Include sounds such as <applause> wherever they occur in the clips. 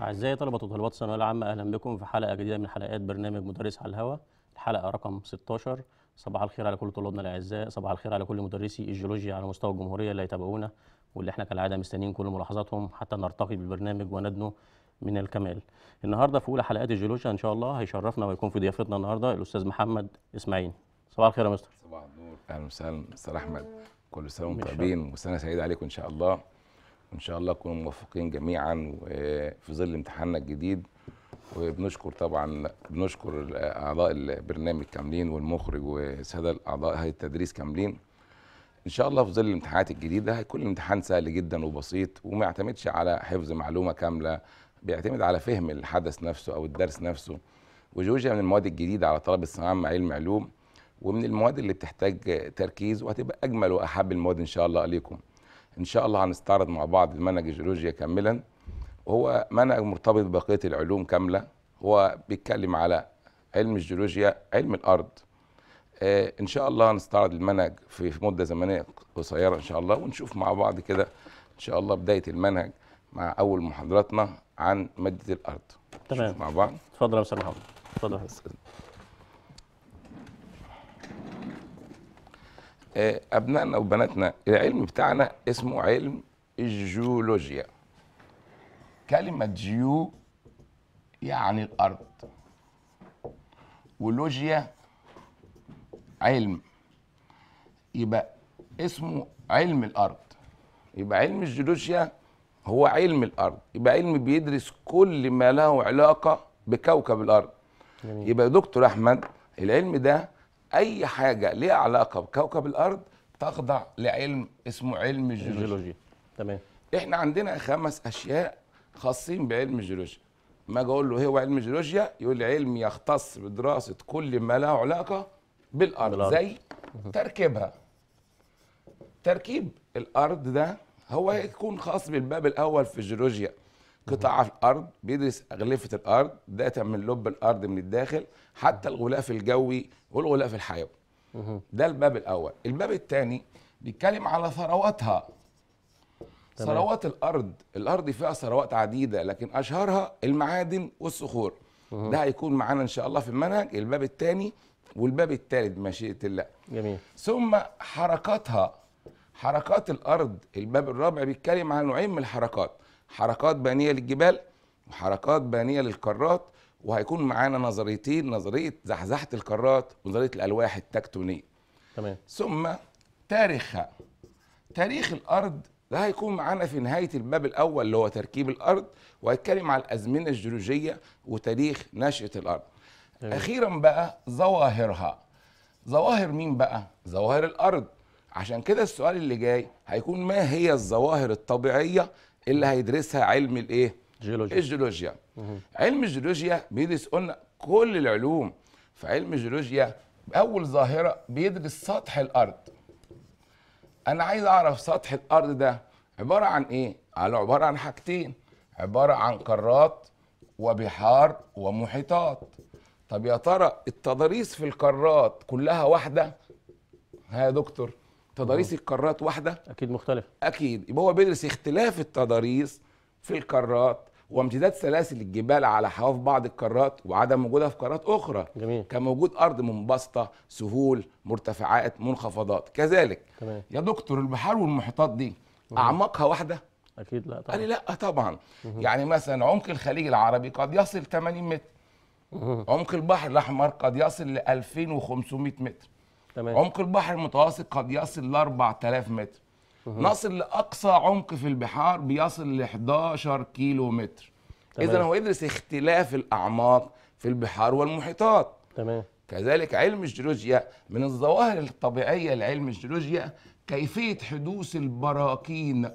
أعزائي طلبة وطالبات الثانوية العامة أهلا بكم في حلقة جديدة من حلقات برنامج مدرس على الهواء الحلقة رقم 16 صباح الخير على كل طلابنا الأعزاء صباح الخير على كل مدرسي الجيولوجيا على مستوى الجمهورية اللي يتابعونا واللي احنا كالعادة مستنيين كل ملاحظاتهم حتى نرتقي بالبرنامج وندنو من الكمال النهاردة في أولى حلقات الجيولوجيا إن شاء الله هيشرفنا ويكون في ضيافتنا النهاردة الأستاذ محمد إسماعيل صباح الخير يا مستر صباح النور أهلا وسهلا مستر أحمد كل سنة وانتم طيبين وسنة سعيدة عليكم إن شاء الله ان شاء الله نكون موفقين جميعا في ظل امتحاننا الجديد وبنشكر طبعا بنشكر اعضاء البرنامج كاملين والمخرج والساده الاعضاء هيئه التدريس كاملين ان شاء الله في ظل الامتحانات الجديده هيكون الامتحان سهل جدا وبسيط وما يعتمدش على حفظ معلومه كامله بيعتمد على فهم الحدث نفسه او الدرس نفسه وجوجا من المواد الجديده على طلبه الصناعه مع علم علوم ومن المواد اللي بتحتاج تركيز وهتبقى اجمل واحب المواد ان شاء الله عليكم ان شاء الله هنستعرض مع بعض المنهج الجيولوجيا كاملا هو منهج مرتبط ببقيه العلوم كامله هو بيتكلم على علم الجيولوجيا علم الارض إيه، ان شاء الله هنستعرض المنهج في مده زمنيه قصيره ان شاء الله ونشوف مع بعض كده ان شاء الله بدايه المنهج مع اول محاضراتنا عن ماده الارض تمام مع بعض اتفضل يا استاذ محمد اتفضل آه، ابنائنا وبناتنا العلم بتاعنا اسمه علم الجيولوجيا كلمه جيو يعني الارض ولوجيا علم يبقى اسمه علم الارض يبقى علم الجيولوجيا هو علم الارض يبقى علم بيدرس كل ما له علاقه بكوكب الارض يبقى دكتور احمد العلم ده اي حاجه ليها علاقه بكوكب الارض تخضع لعلم اسمه علم الجيولوجيا الجيولوجيا تمام احنا عندنا خمس اشياء خاصين بعلم الجيولوجيا ما اجي اقول له هو علم الجيولوجيا يقول لي علم يختص بدراسه كل ما له علاقه بالارض, بالأرض. زي تركيبها تركيب الارض ده هو هيكون خاص بالباب الاول في الجيولوجيا قطع في الارض بيدرس اغلفه الارض داتا من لب الارض من الداخل حتى الغلاف الجوي والغلاف الحيوي ده الباب الاول الباب الثاني بيتكلم على ثرواتها ثروات الارض الارض فيها ثروات عديده لكن اشهرها المعادن والصخور ده هيكون معانا ان شاء الله في المنهج الباب الثاني والباب الثالث مشيئه الله جميل ثم حركاتها حركات الارض الباب الرابع بيتكلم عن نوعين من الحركات حركات بانيه للجبال وحركات بانيه للقارات وهيكون معانا نظريتين نظريه زحزحه القارات ونظريه الالواح التكتونيه تمام ثم تاريخها تاريخ الارض ده هيكون معانا في نهايه الباب الاول اللي هو تركيب الارض وهيتكلم على الازمنه الجيولوجيه وتاريخ نشاه الارض تمام. اخيرا بقى ظواهرها ظواهر مين بقى ظواهر الارض عشان كده السؤال اللي جاي هيكون ما هي الظواهر الطبيعيه اللي هيدرسها علم الايه جيولوجيا الجيولوجيا علم الجيولوجيا بيدرس قلنا كل العلوم في علم الجيولوجيا اول ظاهره بيدرس سطح الارض انا عايز اعرف سطح الارض ده عباره عن ايه عباره عن حاجتين عباره عن قارات وبحار ومحيطات طب يا ترى التضاريس في القارات كلها واحده ها يا دكتور تضاريس القارات واحده اكيد مختلفه اكيد يبقى هو بيدرس اختلاف التضاريس في القارات وامتداد سلاسل الجبال على حواف بعض القارات وعدم وجودها في قارات اخرى جميل. كموجود ارض منبسطه سهول مرتفعات منخفضات كذلك تمام. يا دكتور البحار والمحيطات دي اعماقها واحده اكيد لا طبعا قال لي لا آه، طبعا مم. يعني مثلا عمق الخليج العربي قد يصل 80 متر مم. عمق البحر الاحمر قد يصل ل 2500 متر تمام. عمق البحر المتوسط قد يصل ل 4000 متر نصل لاقصى عمق في البحار بيصل ل 11 كيلو متر اذا هو يدرس اختلاف الاعماق في البحار والمحيطات تمام كذلك علم الجيولوجيا من الظواهر الطبيعيه لعلم الجيولوجيا كيفيه حدوث البراكين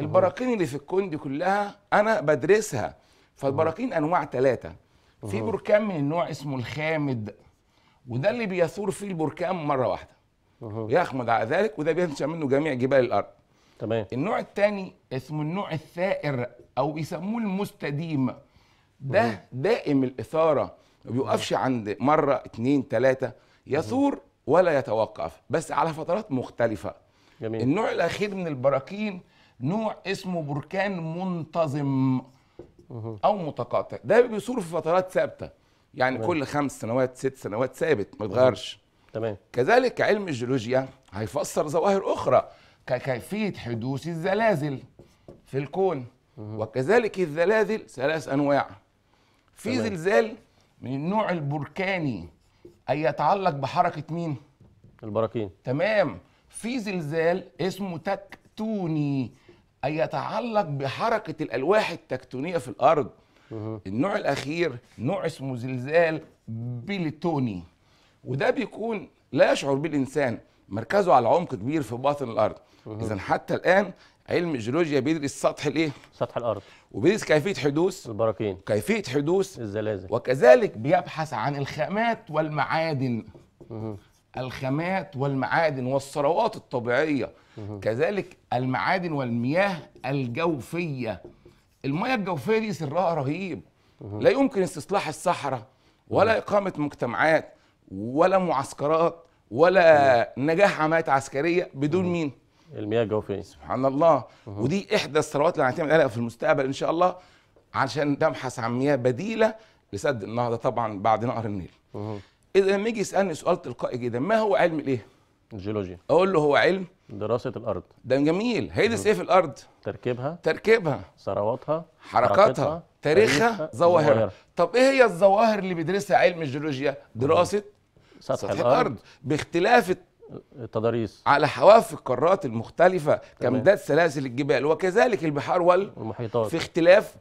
البراكين اللي في الكون دي كلها انا بدرسها فالبراكين انواع ثلاثه في بركان من النوع اسمه الخامد وده اللي بيثور فيه البركان مره واحده يخمد على ذلك وده بينشا منه جميع جبال الارض تمام النوع الثاني اسمه النوع الثائر او بيسموه المستديم ده دائم الاثاره ما بيوقفش عند مره اثنين ثلاثه يثور ولا يتوقف بس على فترات مختلفه جميل. النوع الاخير من البراكين نوع اسمه بركان منتظم او متقاطع ده بيثور في فترات ثابته يعني تمام. كل خمس سنوات ست سنوات ثابت ما يتغيرش تمام كذلك علم الجيولوجيا هيفسر ظواهر اخرى ككيفيه حدوث الزلازل في الكون مم. وكذلك الزلازل ثلاث انواع في تمام. زلزال من النوع البركاني اي يتعلق بحركه مين البراكين تمام في زلزال اسمه تكتوني اي يتعلق بحركه الالواح التكتونيه في الارض النوع الاخير نوع اسمه زلزال بليتوني وده بيكون لا يشعر به الانسان مركزه على عمق كبير في باطن الارض اذا حتى الان علم الجيولوجيا بيدرس سطح الايه سطح الارض وبيدرس كيفيه حدوث البراكين كيفيه حدوث الزلازل وكذلك بيبحث عن الخامات والمعادن الخامات والمعادن والثروات الطبيعيه كذلك المعادن والمياه الجوفيه المياه الجوفيه دي سرها رهيب لا يمكن استصلاح الصحراء ولا اقامه مجتمعات ولا معسكرات ولا نجاح عمليات عسكريه بدون مين المياه الجوفيه سبحان الله ودي احدى الثروات اللي هنعتمد عليها في المستقبل ان شاء الله علشان نبحث عن مياه بديله لسد النهضه طبعا بعد نهر النيل اذا لما يجي يسالني سؤال تلقائي جدا ما هو علم الايه الجيولوجيا اقول له هو علم دراسه الارض ده جميل هيدس ايه في الارض تركيبها تركيبها ثرواتها حركاتها, حركاتها تاريخها ظواهرها طب ايه هي الظواهر اللي بيدرسها علم الجيولوجيا دراسه سطح, سطح الارض, الأرض. باختلاف التضاريس على حواف القارات المختلفة كامداد سلاسل الجبال وكذلك البحار والمحيطات في اختلاف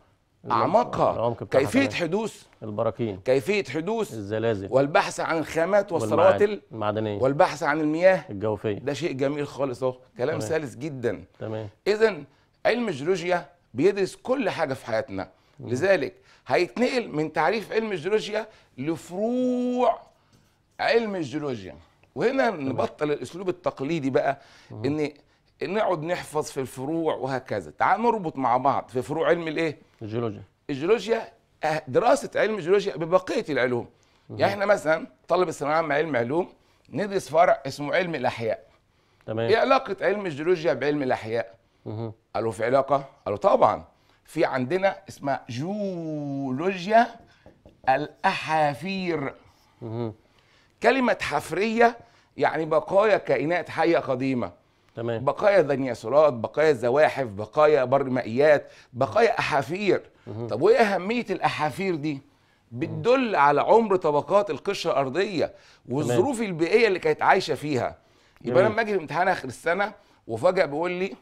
اعماقها كيفيه حدوث البراكين كيفيه حدوث الزلازل والبحث عن خامات والثروات المعدنيه والبحث عن المياه الجوفيه ده شيء جميل خالص اهو كلام سلس جدا تمام اذا علم الجيولوجيا بيدرس كل حاجه في حياتنا مم. لذلك هيتنقل من تعريف علم الجيولوجيا لفروع علم الجيولوجيا وهنا نبطل الاسلوب التقليدي بقى مم. ان نقعد نحفظ في الفروع وهكذا تعال نربط مع بعض في فروع علم الايه الجيولوجيا الجيولوجيا أه، دراسه علم الجيولوجيا ببقيه العلوم يعني احنا مثلا طالب الثانويه العامه علم علوم ندرس فرع اسمه علم الاحياء تمام ايه علاقه علم الجيولوجيا بعلم الاحياء قالوا في علاقه قالوا طبعا في عندنا اسمها جيولوجيا الاحافير كلمه حفريه يعني بقايا كائنات حيه قديمه تمام بقايا دنياصورات بقايا زواحف بقايا برمائيات بقايا احافير مم. طب وايه اهميه الاحافير دي بتدل على عمر طبقات القشره الارضيه والظروف تمام. البيئيه اللي كانت عايشه فيها يبقى انا لما اجي الامتحان امتحان اخر السنه وفجاه بيقول لي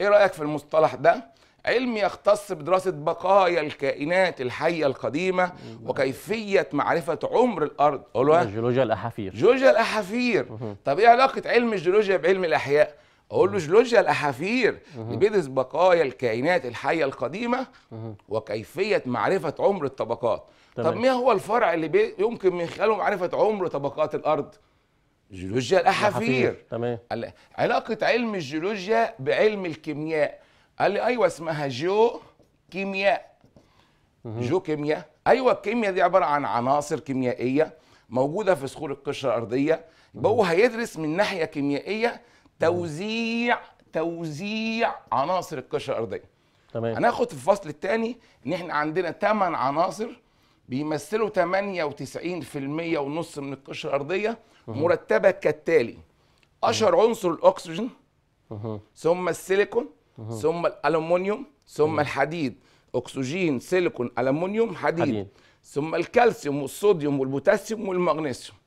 ايه رايك في المصطلح ده علم يختص بدراسة بقايا الكائنات الحية القديمة وكيفية معرفة عمر الأرض جيولوجيا الأحافير جيولوجيا الأحافير طب إيه علاقة علم الجيولوجيا بعلم الأحياء؟ اقول له جيولوجيا الاحافير اللي بيدرس بقايا الكائنات الحيه القديمه وكيفيه معرفه عمر الطبقات طب ما هو الفرع اللي بي يمكن من خلاله معرفه عمر طبقات الارض جيولوجيا الاحافير تمام علاقه علم الجيولوجيا بعلم الكيمياء قال لي ايوه اسمها جو كيمياء جو كيمياء ايوه الكيمياء دي عباره عن عناصر كيميائيه موجوده في صخور القشره الارضيه يبقى هو هيدرس من ناحيه كيميائيه توزيع توزيع عناصر القشره الارضيه تمام هناخد في الفصل الثاني ان احنا عندنا 8 عناصر بيمثلوا 98% ونص من القشره الارضيه مرتبه كالتالي اشهر عنصر الاكسجين ثم السيليكون ثم الالومنيوم ثم الحديد اكسجين سيليكون الومنيوم حديد, حديد. ثم الكالسيوم والصوديوم والبوتاسيوم والمغنيسيوم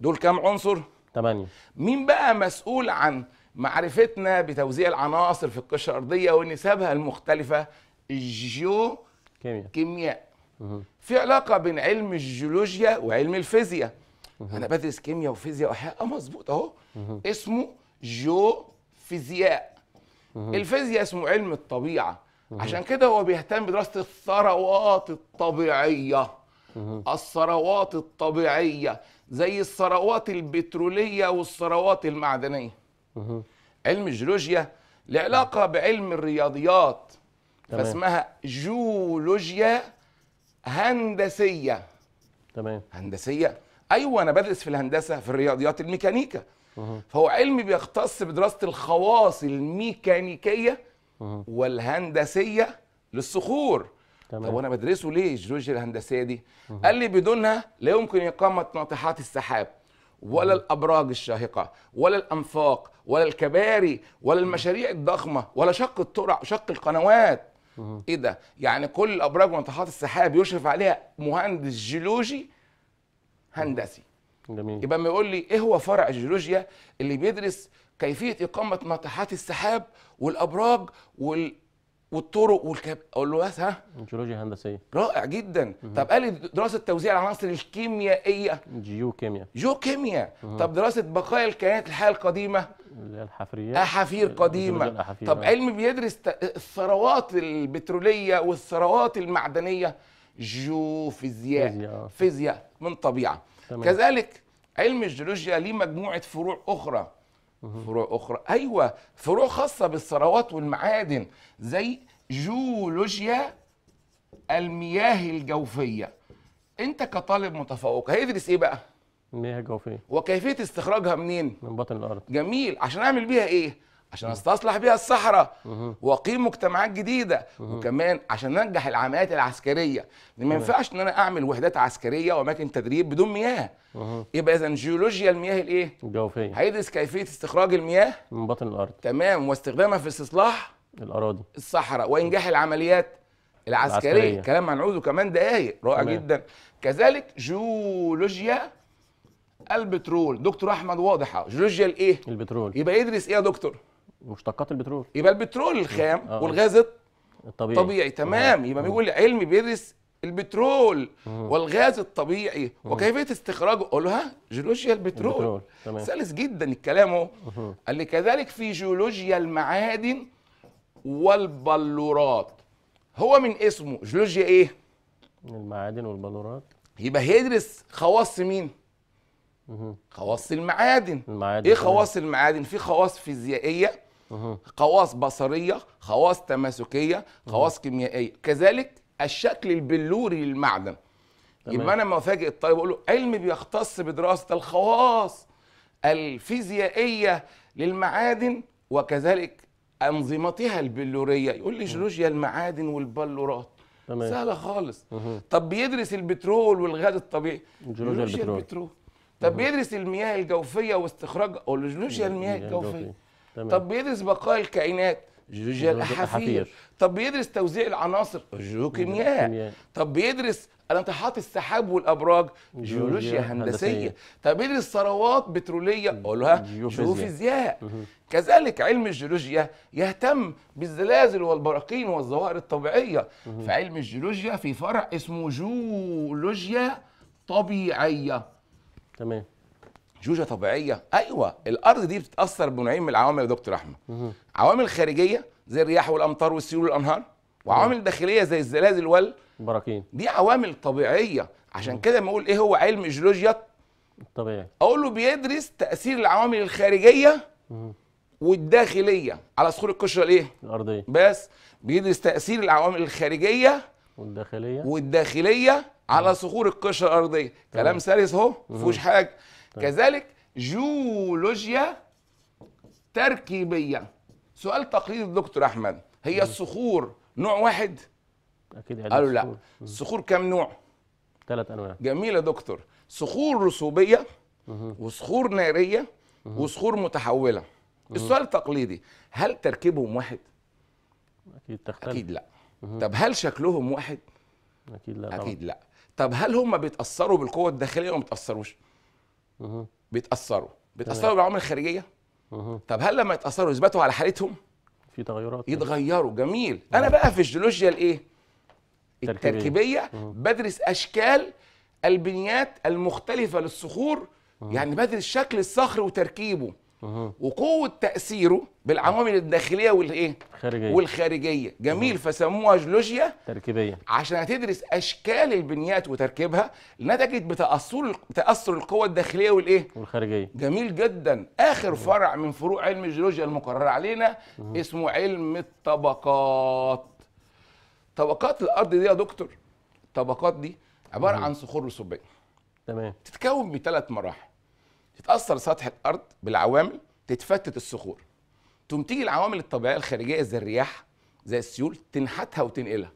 دول كام عنصر 8 مين بقى مسؤول عن معرفتنا بتوزيع العناصر في القشرة الأرضية ونسبها المختلفة الجيو كيمياء, كيمياء. في علاقة بين علم الجيولوجيا وعلم الفيزياء أنا بدرس كيمياء وفيزياء وأحياء آه، مظبوط أهو اسمه جو فيزياء الفيزياء اسمه علم الطبيعة عشان كده هو بيهتم بدراسة الثروات الطبيعية الثروات الطبيعية زي الثروات البتروليه والثروات المعدنيه علم الجيولوجيا له علاقه بعلم الرياضيات تمام. فاسمها جيولوجيا هندسيه تمام هندسيه ايوه انا بدرس في الهندسه في الرياضيات الميكانيكا فهو علم بيختص بدراسه الخواص الميكانيكيه والهندسيه للصخور تمام. طب وانا بدرسه ليه الجيولوجيا الهندسيه دي مه. قال لي بدونها لا يمكن اقامه ناطحات السحاب ولا الابراج الشاهقه ولا الانفاق ولا الكباري ولا المشاريع الضخمه ولا شق الترع شق القنوات مه. ايه ده يعني كل الابراج وناطحات السحاب يشرف عليها مهندس جيولوجي هندسي جميل يبقى ما يقول لي ايه هو فرع الجيولوجيا اللي بيدرس كيفيه اقامه ناطحات السحاب والابراج وال والطرق والكب اقول له بس ها جيولوجيا هندسيه رائع جدا مم. طب قال لي دراسه توزيع العناصر الكيميائيه جيو كيمياء جيو كيمياء طب دراسه بقايا الكائنات الحيه القديمه الحفريات احافير قديمه طب علم بيدرس الثروات البتروليه والثروات المعدنيه جيو فيزياء فيزياء, آه. فيزياء من طبيعه تمام. كذلك علم الجيولوجيا ليه مجموعه فروع اخرى فروع اخرى ايوه فروع خاصه بالثروات والمعادن زي جيولوجيا المياه الجوفيه انت كطالب متفوق هيدرس ايه بقى مياه جوفيه وكيفيه استخراجها منين من بطن الارض جميل عشان اعمل بيها ايه عشان استصلح بيها الصحراء واقيم مجتمعات جديده وكمان عشان انجح العمليات العسكريه ما ينفعش ان انا اعمل وحدات عسكريه واماكن تدريب بدون مياه يبقى اذا جيولوجيا المياه الايه الجوفيه هيدرس كيفيه استخراج المياه من بطن الارض تمام واستخدامها في استصلاح الاراضي الصحراء وانجاح العمليات العسكريه, العسكرية. كلام هنعوده كمان دقايق رائع تمام. جدا كذلك جيولوجيا البترول دكتور احمد واضحه جيولوجيا الايه البترول يبقى يدرس ايه يا دكتور مشتقات البترول يبقى البترول الخام آه. والغاز الطبيعي طبيعي تمام آه. يبقى بيقول علمي بيدرس البترول آه. والغاز الطبيعي آه. وكيفيه استخراجه اقول ها جيولوجيا البترول, البترول. تمام. سلس جدا الكلام اهو قال لي كذلك في جيولوجيا المعادن والبلورات هو من اسمه جيولوجيا ايه المعادن والبلورات يبقى هيدرس خواص مين خواص المعادن, المعادن ايه خواص المعادن في خواص فيزيائيه خواص بصريه خواص تماسكيه خواص كيميائيه كذلك الشكل البلوري للمعدن يبقى انا لما افاجئ الطالب اقول له علم بيختص بدراسه الخواص الفيزيائيه للمعادن وكذلك انظمتها البلوريه يقول لي جيولوجيا المعادن والبلورات تمام. سهله خالص مه. طب بيدرس البترول والغاز الطبيعي جيولوجيا البترول. البترول طب مه. بيدرس المياه الجوفيه واستخراج جيولوجيا المياه الجوفيه تمام. طب بيدرس بقايا الكائنات جيولوجيا الاحافير طب بيدرس توزيع العناصر جيوكيمياء طب بيدرس الانطحاط السحاب والابراج جيولوجيا هندسيه, طب بيدرس ثروات بتروليه اقول لها جيوفيزياء كذلك علم الجيولوجيا يهتم بالزلازل والبراكين والظواهر الطبيعيه في علم الجيولوجيا في فرع اسمه جيولوجيا طبيعيه تمام جوجه طبيعيه ايوه الارض دي بتتاثر بنوعين من العوامل يا دكتور احمد عوامل خارجيه زي الرياح والامطار والسيول والانهار وعوامل داخليه زي الزلازل وال براكين دي عوامل طبيعيه عشان كده ما اقول ايه هو علم جيولوجيا الطبيعي اقول له بيدرس تاثير العوامل الخارجيه والداخليه على صخور القشره الايه الارضيه بس بيدرس تاثير العوامل الخارجيه والداخليه والداخليه على صخور القشره الارضيه كلام سلس اهو مفيهوش حاجه طيب. كذلك جيولوجيا تركيبيه سؤال تقليدي للدكتور احمد هي الصخور نوع واحد اكيد قالوا لا الصخور كم نوع ثلاث انواع جميل يا دكتور صخور رسوبيه وصخور ناريه وصخور متحوله السؤال التقليدي هل تركيبهم واحد اكيد تختلف اكيد لا طب هل شكلهم واحد اكيد لا اكيد لا طب هل هم بيتاثروا بالقوه الداخليه ولا ما بيتاثروش بيتاثروا بيتاثروا بالعوامل الخارجيه طب هل لما يتاثروا يثبتوا على حالتهم في تغيرات يتغيروا جميل نعم. انا بقى في الجيولوجيا الايه التركيبيه بدرس اشكال البنيات المختلفه للصخور يعني بدرس شكل الصخر وتركيبه وقوه تاثيره بالعوامل الداخليه والايه الخارجية والخارجيه جميل فسموها جيولوجيا تركيبيه عشان هتدرس اشكال البنيات وتركيبها نتجت بتاثر تاثر القوى الداخليه والايه والخارجيه جميل جدا اخر فرع من فروع علم الجيولوجيا المقرر علينا اسمه علم الطبقات طبقات الارض دي يا دكتور الطبقات دي عباره عن صخور رسوبيه تمام تتكون ثلاث مراحل تتاثر سطح الارض بالعوامل تتفتت الصخور تقوم تيجي العوامل الطبيعيه الخارجيه زي الرياح زي السيول تنحتها وتنقلها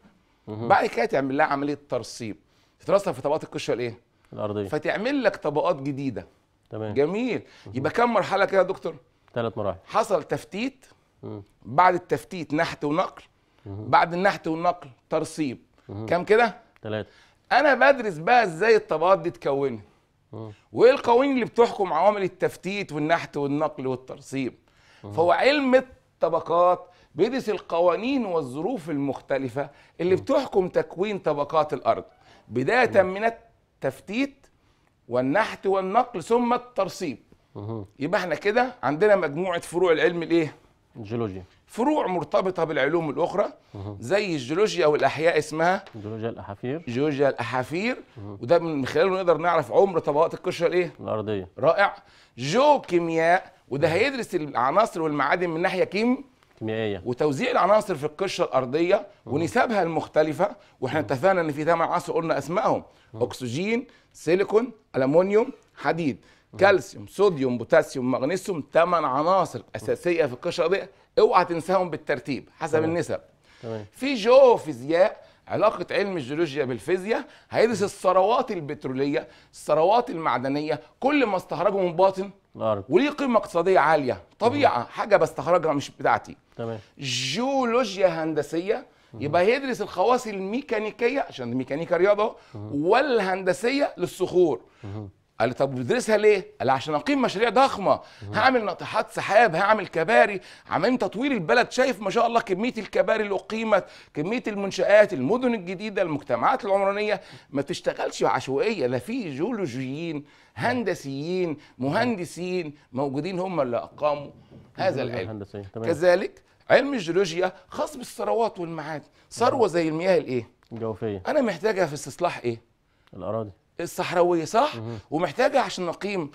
بعد كده تعمل لها عمليه ترصيب تترصب في طبقات القشره الايه الارضيه فتعمل لك طبقات جديده تمام جميل يبقى كم مرحله كده يا دكتور ثلاث مراحل حصل تفتيت بعد التفتيت نحت ونقل بعد النحت والنقل ترصيب كم كده ثلاثه انا بدرس بقى ازاي الطبقات دي اتكونت اه. وايه القوانين اللي بتحكم عوامل التفتيت والنحت والنقل والترسيم اه. فهو علم الطبقات بيدرس القوانين والظروف المختلفه اللي اه. بتحكم تكوين طبقات الارض بدايه من التفتيت والنحت والنقل ثم الترصيب يبقى احنا كده عندنا مجموعه فروع العلم الايه الجيولوجيا فروع مرتبطه بالعلوم الاخرى زي الجيولوجيا والاحياء اسمها جيولوجيا الاحافير جيولوجيا الاحافير وده من خلاله نقدر نعرف عمر طبقات القشره الايه الارضيه رائع جو كيمياء وده هيدرس العناصر والمعادن من ناحيه كيم كيميائيه وتوزيع العناصر في القشره الارضيه ونسبها المختلفه واحنا اتفقنا ان في ثمان عناصر قلنا اسمائهم اكسجين سيليكون المونيوم حديد كالسيوم صوديوم بوتاسيوم مغنيسيوم ثمان عناصر اساسيه في القشره الارضيه اوعى تنساهم بالترتيب حسب تمام. النسب تمام. في جيوفيزياء علاقة علم الجيولوجيا بالفيزياء هيدرس الثروات البترولية، الثروات المعدنية، كل ما استخرجه من باطن الارض وليه قيمه اقتصاديه عاليه طبيعه مم. حاجه بستخرجها مش بتاعتي تمام جيولوجيا هندسيه مم. يبقى هيدرس الخواص الميكانيكيه عشان الميكانيكا رياضه والهندسيه للصخور مم. قال لي طب بندرسها ليه؟ قال لي عشان اقيم مشاريع ضخمه، هعمل ناطحات سحاب، هعمل كباري، عملنا تطوير البلد شايف ما شاء الله كميه الكباري اللي اقيمت، كميه المنشات، المدن الجديده، المجتمعات العمرانيه ما تشتغلش عشوائيه، لا في جيولوجيين، هندسيين، مهندسين موجودين هم اللي اقاموا هذا العلم. كذلك علم الجيولوجيا خاص بالثروات والمعادن، ثروه زي المياه الايه؟ الجوفيه انا محتاجها في استصلاح ايه؟ الاراضي الصحراويه صح مم. ومحتاجه عشان نقيم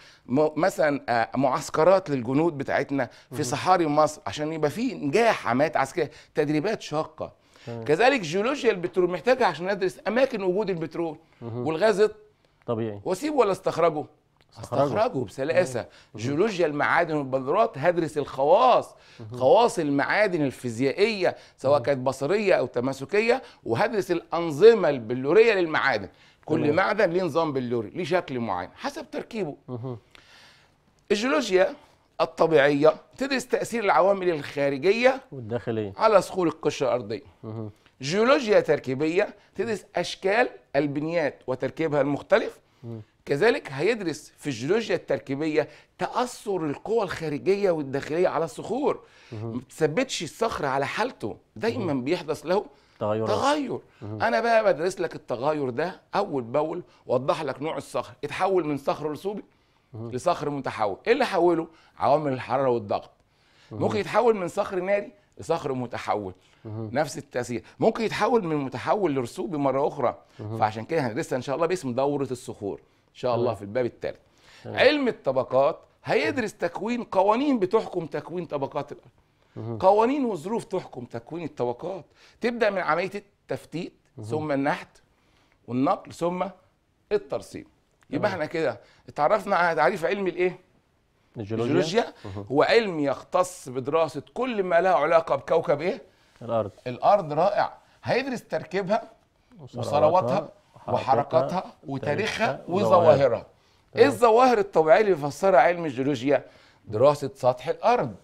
مثلا آه، معسكرات للجنود بتاعتنا في صحاري مصر عشان يبقى في نجاح عمليات عسكريه تدريبات شاقه كذلك جيولوجيا البترول محتاجه عشان ندرس اماكن وجود البترول والغاز طبيعي واسيبه ولا استخرجه استخرجه بسلاسه جيولوجيا المعادن والبذرات هدرس الخواص خواص المعادن الفيزيائيه سواء كانت بصريه او تماسكيه وهدرس الانظمه البلوريه للمعادن كل معدن ليه نظام بلوري ليه شكل معين حسب تركيبه الجيولوجيا الطبيعيه تدرس تاثير العوامل الخارجيه والداخليه على صخور القشره الارضيه جيولوجيا تركيبيه تدرس اشكال البنيات وتركيبها المختلف كذلك هيدرس في الجيولوجيا التركيبيه تاثر القوى الخارجيه والداخليه على الصخور ما بتثبتش الصخر على حالته دايما بيحدث له تغير تغير انا بقى بدرس لك التغير ده اول باول وضح لك نوع الصخر اتحول من صخر رسوبي لصخر متحول ايه اللي حوله عوامل الحراره والضغط ممكن يتحول من صخر ناري لصخر متحول نفس التاثير ممكن يتحول من متحول لرسوبي مره اخرى فعشان كده هندرسها ان شاء الله باسم دوره الصخور ان شاء الله في الباب الثالث علم الطبقات هيدرس تكوين قوانين بتحكم تكوين طبقات الارض قوانين وظروف تحكم تكوين الطبقات تبدا من عمليه التفتيت ثم النحت والنقل ثم الترسيم يبقى احنا كده اتعرفنا على تعريف علم الايه الجيولوجيا, الجيولوجيا هو علم يختص بدراسه كل ما له علاقه بكوكب ايه الارض الارض رائع هيدرس تركيبها وثرواتها وحركاتها وتاريخها وظواهرها ايه الظواهر الطبيعيه اللي بيفسرها علم الجيولوجيا دراسه سطح الارض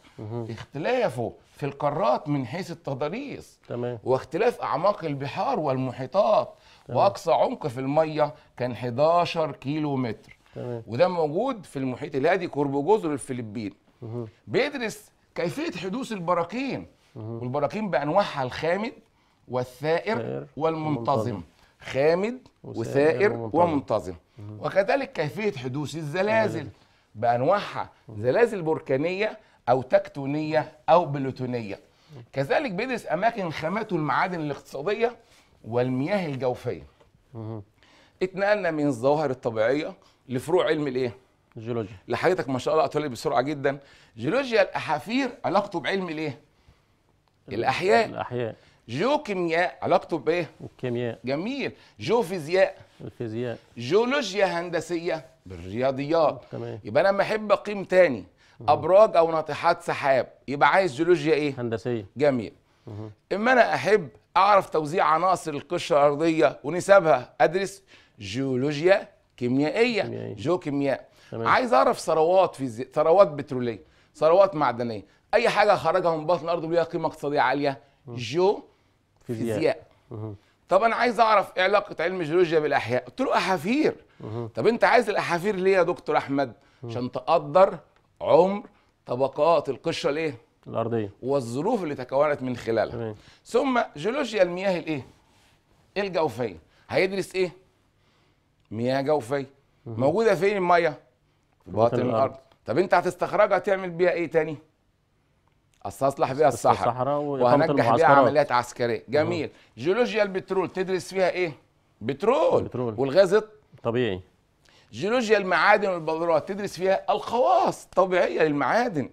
اختلافه في القارات من حيث التضاريس تمام. واختلاف أعماق البحار والمحيطات تمام. وأقصى عمق في المية كان 11 كيلو متر تمام. وده موجود في المحيط الهادي قرب جزر الفلبين مه. بيدرس كيفية حدوث البراكين مه. والبراكين بأنواعها الخامد والثائر والمنتظم خامد وثائر ومنتظم. وكذلك كيفية حدوث الزلازل بأنواعها زلازل بركانية أو تكتونية أو بلوتونية كذلك بيدرس أماكن خامات المعادن الاقتصادية والمياه الجوفية اتنقلنا من الظواهر الطبيعية لفروع علم الإيه؟ الجيولوجيا لحضرتك ما شاء الله اتولد بسرعه جدا جيولوجيا الاحافير علاقته بعلم الايه الاحياء الاحياء كيمياء علاقته بايه الكيمياء جميل جيوفيزياء الفيزياء جيولوجيا هندسيه بالرياضيات تمام يبقى انا لما احب اقيم تاني ابراج او ناطحات سحاب يبقى عايز جيولوجيا ايه هندسيه جميل اما انا احب اعرف توزيع عناصر القشره الارضيه ونسبها ادرس جيولوجيا كيميائيه جو كيمياء تمام. عايز اعرف ثروات في زي... ثروات بتروليه ثروات معدنيه اي حاجه خرجها من بطن الارض وليها قيمه اقتصاديه عاليه جو فيزياء, فيزياء. طب انا عايز اعرف ايه علاقه علم الجيولوجيا بالاحياء قلت له احافير طب انت عايز الاحافير ليه يا دكتور احمد عشان تقدر عمر طبقات القشره الايه الارضيه والظروف اللي تكونت من خلالها تمام. ثم جيولوجيا المياه الايه الجوفيه هيدرس ايه مياه جوفيه موجوده فين الميه في باطن الارض, الأرض. طب انت هتستخرجها تعمل بيها ايه تاني استصلح بيها الصحراء, الصحراء وهنجح بيها عمليات عسكريه جميل جيولوجيا البترول تدرس فيها ايه بترول, بترول. والغاز الطبيعي جيولوجيا المعادن والبذرات تدرس فيها الخواص الطبيعيه للمعادن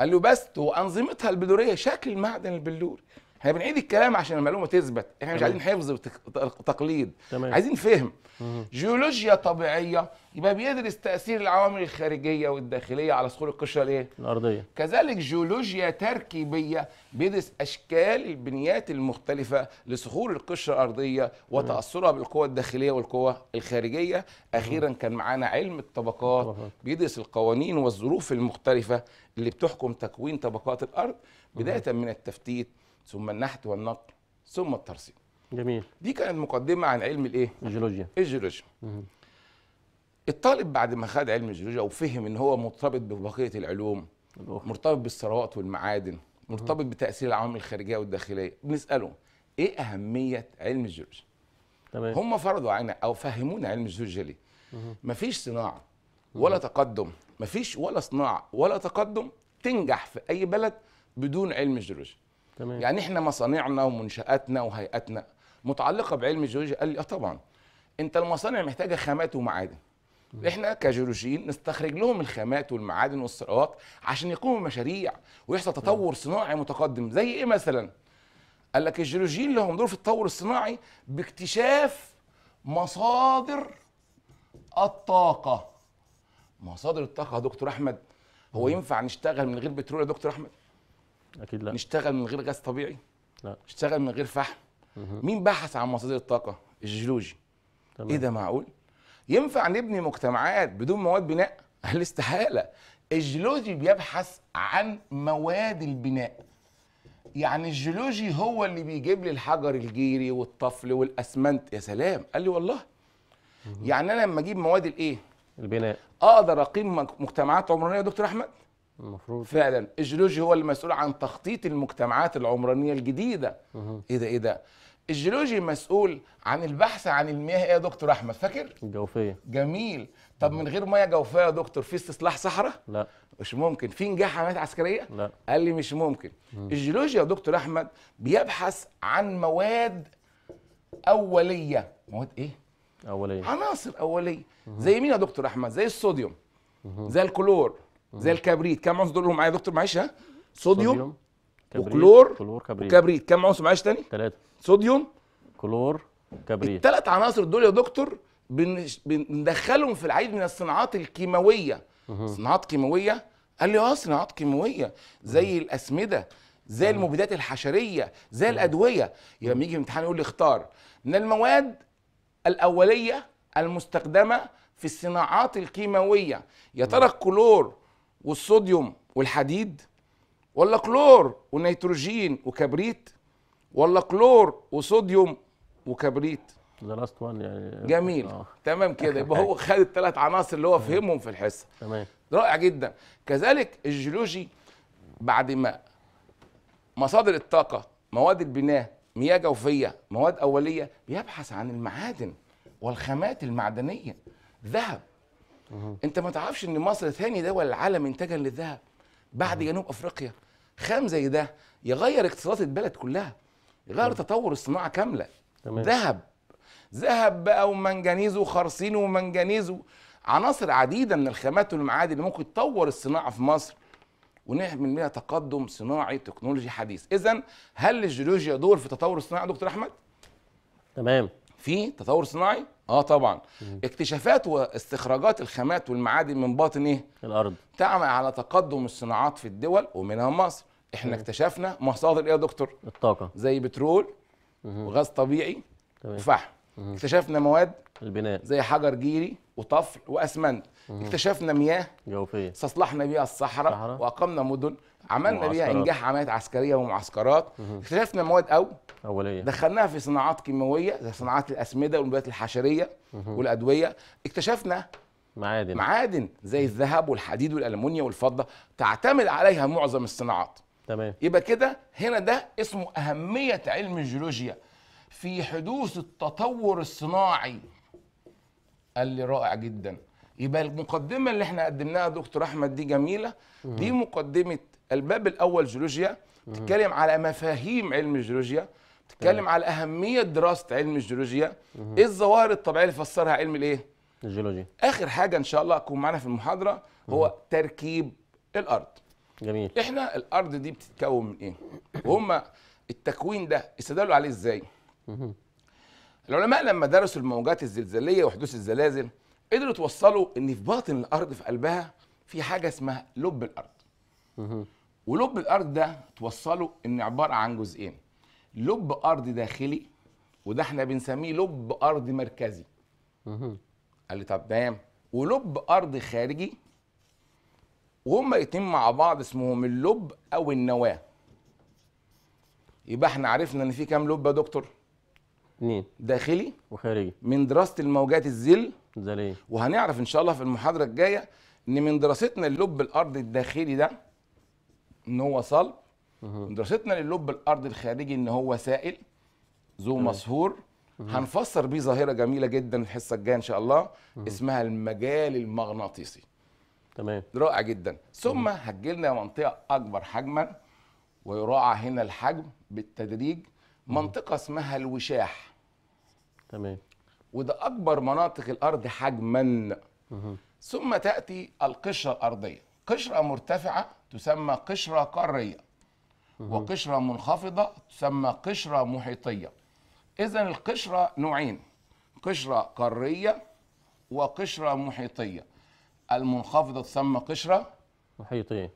قال له بس وانظمتها البلوريه شكل المعدن البلوري احنا بنعيد الكلام عشان المعلومه تثبت احنا مش عايزين حفظ وتقليد تمام. عايزين فهم مم. جيولوجيا طبيعيه يبقى بيدرس تاثير العوامل الخارجيه والداخليه على صخور القشره الايه الارضيه كذلك جيولوجيا تركيبيه بيدرس اشكال البنيات المختلفه لصخور القشره الارضيه وتاثرها بالقوى الداخليه والقوى الخارجيه اخيرا مم. كان معانا علم الطبقات مم. بيدرس القوانين والظروف المختلفه اللي بتحكم تكوين طبقات الارض بدايه من التفتيت ثم النحت والنقل ثم الترسيم جميل دي كانت مقدمه عن علم الايه الجيولوجيا الجيولوجيا الطالب بعد ما خد علم الجيولوجيا وفهم ان هو مرتبط ببقيه العلوم الأخر. مرتبط بالثروات والمعادن مرتبط بتاثير العوامل الخارجيه والداخليه بنساله ايه اهميه علم الجيولوجيا تمام هم فرضوا علينا او فهمونا علم الجيولوجيا ليه مفيش صناعه ولا مه. تقدم مفيش ولا صناعه ولا تقدم تنجح في اي بلد بدون علم الجيولوجيا تمام. يعني احنا مصانعنا ومنشاتنا وهيئاتنا متعلقه بعلم الجيولوجيا قال لي اه طبعا انت المصانع محتاجه خامات ومعادن احنا كجيولوجيين نستخرج لهم الخامات والمعادن والثروات عشان يقوموا بمشاريع ويحصل تطور صناعي متقدم زي ايه مثلا قال لك الجيولوجيين لهم دور في التطور الصناعي باكتشاف مصادر الطاقه مصادر الطاقه يا دكتور احمد هو ينفع نشتغل من غير بترول يا دكتور احمد اكيد لا نشتغل من غير غاز طبيعي لا نشتغل من غير فحم مين بحث عن مصادر الطاقه الجيولوجي تمام. ايه ده معقول ينفع نبني مجتمعات بدون مواد بناء <laughs> الاستحاله الجيولوجي بيبحث عن مواد البناء يعني الجيولوجي هو اللي بيجيب لي الحجر الجيري والطفل والاسمنت يا سلام قال لي والله يعني انا لما اجيب مواد الايه البناء اقدر اقيم مجتمعات عمرانيه يا دكتور احمد المفروض فعلا الجيولوجي هو المسؤول عن تخطيط المجتمعات العمرانيه الجديده مه. ايه ده ايه ده الجيولوجي مسؤول عن البحث عن المياه ايه يا دكتور احمد فاكر الجوفيه جميل طب من غير مياه جوفيه يا دكتور في استصلاح صحراء لا مش ممكن في نجاح عمليات عسكريه لا قال لي مش ممكن الجيولوجي يا دكتور احمد بيبحث عن مواد اوليه مواد ايه اوليه عناصر اوليه مه. زي مين يا دكتور احمد زي الصوديوم مه. زي الكلور زي الكبريت كم عنصر دول معايا يا دكتور معلش ها صوديوم, صوديوم وكلور كلور كبريت وكبريت كم عنصر معلش تاني ثلاثه صوديوم كلور كبريت الثلاث عناصر دول يا دكتور بندخلهم في العديد من الصناعات الكيماويه صناعات كيماويه قال لي اه صناعات كيماويه زي الاسمده زي المبيدات الحشريه زي الادويه لما يجي امتحان يقول لي اختار من المواد الاوليه المستخدمه في الصناعات الكيماويه يا ترى الكلور والصوديوم والحديد ولا كلور ونيتروجين وكبريت ولا كلور وصوديوم وكبريت ذا لاست وان يعني جميل آه. تمام كده يبقى هو <laughs> خد الثلاث عناصر اللي هو فهمهم في الحصه تمام رائع جدا كذلك الجيولوجي بعد ما مصادر الطاقه مواد البناء مياه جوفيه مواد اوليه بيبحث عن المعادن والخامات المعدنيه ذهب مه. انت ما تعرفش ان مصر ثاني دول العالم انتاجا للذهب بعد مه. جنوب افريقيا خام زي ده يغير اقتصادات البلد كلها يغير مه. تطور الصناعه كامله تمام. ذهب ذهب بقى ومنجنيز وخرسين ومنجنيز عناصر عديده من الخامات والمعادن اللي ممكن تطور الصناعه في مصر ونعمل منها تقدم صناعي تكنولوجي حديث اذا هل الجيولوجيا دور في تطور الصناعه دكتور احمد تمام في تطور صناعي اه طبعا مم. اكتشافات واستخراجات الخامات والمعادن من باطن ايه الارض تعمل على تقدم الصناعات في الدول ومنها مصر احنا مم. اكتشفنا مصادر ايه يا دكتور الطاقه زي بترول مم. وغاز طبيعي وفحم اكتشفنا مواد البناء زي حجر جيري وطفل واسمنت اكتشفنا مياه جوفيه استصلحنا بيها الصحراء واقمنا مدن عملنا بيها انجاح عمليات عسكريه ومعسكرات اكتشفنا مواد او اوليه دخلناها في صناعات كيماويه زي صناعات الاسمده والمبيدات الحشريه والادويه اكتشفنا معادن معادن زي الذهب والحديد والالمونيا والفضه تعتمد عليها معظم الصناعات تمام يبقى كده هنا ده اسمه اهميه علم الجيولوجيا في حدوث التطور الصناعي اللي رائع جدا يبقى المقدمه اللي احنا قدمناها دكتور احمد دي جميله دي مقدمه الباب الاول جيولوجيا بتتكلم على مفاهيم علم الجيولوجيا بتتكلم على اهميه دراسه علم الجيولوجيا ايه الظواهر الطبيعيه اللي فسرها علم الايه الجيولوجيا اخر حاجه ان شاء الله هتكون معانا في المحاضره هو تركيب الارض جميل احنا الارض دي بتتكون من ايه وهم التكوين ده استدلوا عليه ازاي العلماء لما درسوا الموجات الزلزاليه وحدوث الزلازل قدروا توصلوا ان في باطن الارض في قلبها في حاجه اسمها لب الارض ولب الارض ده توصلوا ان عباره عن جزئين لب ارض داخلي وده احنا بنسميه لب ارض مركزي قال لي طب تمام ولب ارض خارجي وهما الاتنين مع بعض اسمهم اللب او النواه يبقى احنا عرفنا ان في كام لب يا دكتور اثنين داخلي وخارجي من دراسه الموجات الزل الظليه وهنعرف ان شاء الله في المحاضره الجايه ان من دراستنا للب الارض الداخلي ده ان هو صلب من دراستنا للب الارض الخارجي ان هو سائل ذو مصهور هنفسر بيه ظاهره جميله جدا الحصه الجايه ان شاء الله اسمها المجال المغناطيسي تمام رائع جدا ثم هتجي لنا منطقه اكبر حجما ويراعى هنا الحجم بالتدريج منطقه اسمها الوشاح تمام وده اكبر مناطق الارض حجما ثم تاتي القشره الارضيه قشره مرتفعه تسمى قشره قاريه وقشره منخفضه تسمى قشره محيطيه اذا القشره نوعين قشره قاريه وقشره محيطيه المنخفضه تسمى قشره محيطيه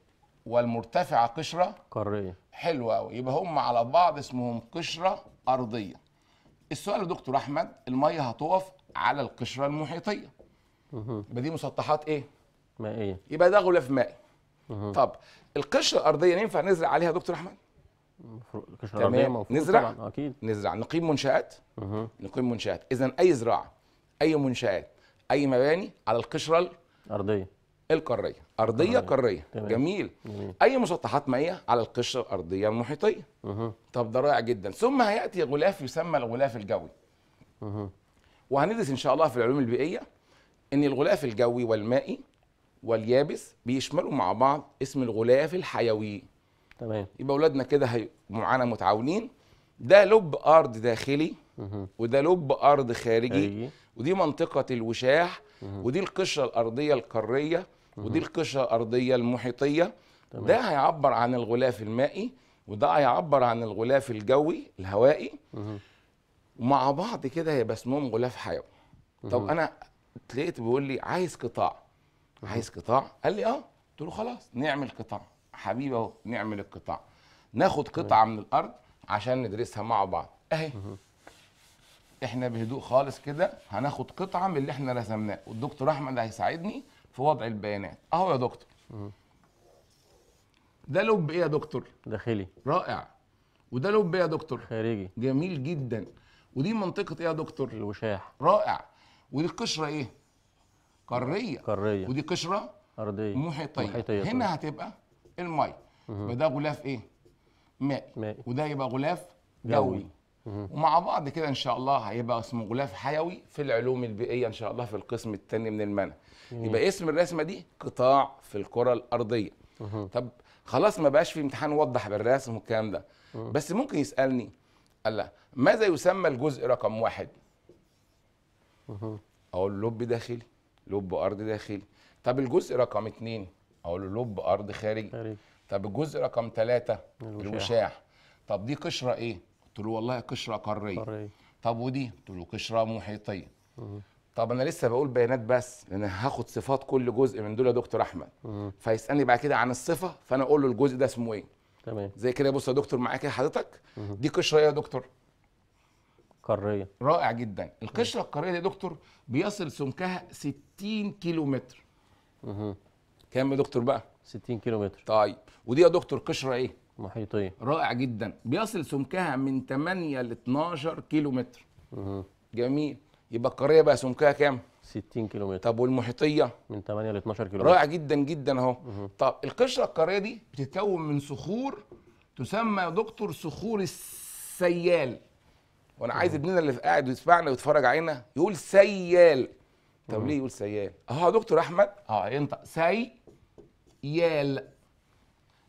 والمرتفعه قشره قاريه حلوه قوي يبقى هم على بعض اسمهم قشره ارضيه السؤال يا دكتور احمد الميه هتقف على القشره المحيطيه يبقى دي مسطحات ايه مائيه يبقى ده غلاف مائي طب القشره الارضيه ينفع نزرع عليها يا دكتور احمد القشره الارضيه مفروض نزرع طبعا اكيد نزرع نقيم منشات نقيم منشات اذا اي زراعه اي منشات اي مباني على القشره الارضيه القاريه ارضيه آه. قاريه جميل. جميل. جميل اي مسطحات مائيه على القشره الارضيه المحيطيه مه. طب ده رائع جدا ثم هياتي غلاف يسمى الغلاف الجوي وهندرس ان شاء الله في العلوم البيئيه ان الغلاف الجوي والمائي واليابس بيشملوا مع بعض اسم الغلاف الحيوي تمام يبقى اولادنا كده معانا متعاونين ده لب ارض داخلي مه. وده لب ارض خارجي ودي منطقه الوشاح مه. ودي القشره الارضيه القاريه ودي القشره الارضيه المحيطيه تمام. ده هيعبر عن الغلاف المائي وده هيعبر عن الغلاف الجوي الهوائي مع ومع بعض كده هيبقى اسمهم غلاف حيوي طب انا اتلقيت بيقول لي عايز قطاع عايز قطاع قال لي اه قلت له خلاص نعمل قطاع حبيبي اهو نعمل القطاع ناخد قطعه من الارض عشان ندرسها مع بعض اهي احنا بهدوء خالص كده هناخد قطعه من اللي احنا رسمناه والدكتور احمد هيساعدني في وضع البيانات اهو يا دكتور ده لب ايه يا دكتور داخلي رائع وده لب ايه يا دكتور خارجي جميل جدا ودي منطقه ايه يا دكتور الوشاح رائع ودي القشره ايه قاريه قاريه ودي قشره ارضيه محيطيه, محيطية هنا طيب. هتبقى الميه يبقى ده غلاف ايه مائي, مائي. وده يبقى غلاف جوي ومع بعض كده ان شاء الله هيبقى اسمه غلاف حيوي في العلوم البيئيه ان شاء الله في القسم الثاني من المنهج يبقى اسم الرسمه دي قطاع في الكره الارضيه طب خلاص ما بقاش في امتحان وضح بالرسم والكلام ده بس ممكن يسالني الله ماذا يسمى الجزء رقم واحد اقول له لب داخلي لب ارض داخلي طب الجزء رقم اتنين اقول له لب ارض خارجي طب الجزء رقم ثلاثة الوشاح طب دي قشرة ايه قلت له والله قشرة قارية طب ودي قلت له قشرة محيطية طب انا لسه بقول بيانات بس لان هاخد صفات كل جزء من دول يا دكتور احمد فيسالني بعد كده عن الصفه فانا اقول له الجزء ده اسمه ايه تمام زي كده بص يا دكتور معايا كده حضرتك مم. دي قشره ايه يا دكتور قاريه رائع جدا القشره القاريه دي يا دكتور بيصل سمكها 60 كيلو متر كام يا دكتور بقى 60 كيلو متر طيب ودي يا دكتور قشره ايه محيطيه رائع جدا بيصل سمكها من 8 ل 12 كيلو متر جميل يبقى القريه بقى سمكها كام 60 كيلو متر طب والمحيطيه من 8 ل 12 كيلو رائع جدا جدا اهو طب القشره القاريه دي بتتكون من صخور تسمى يا دكتور صخور السيال وانا عايز ابننا اللي قاعد يسمعنا ويتفرج علينا يقول سيال طب ليه يقول سيال اهو يا دكتور احمد اه ينطق يال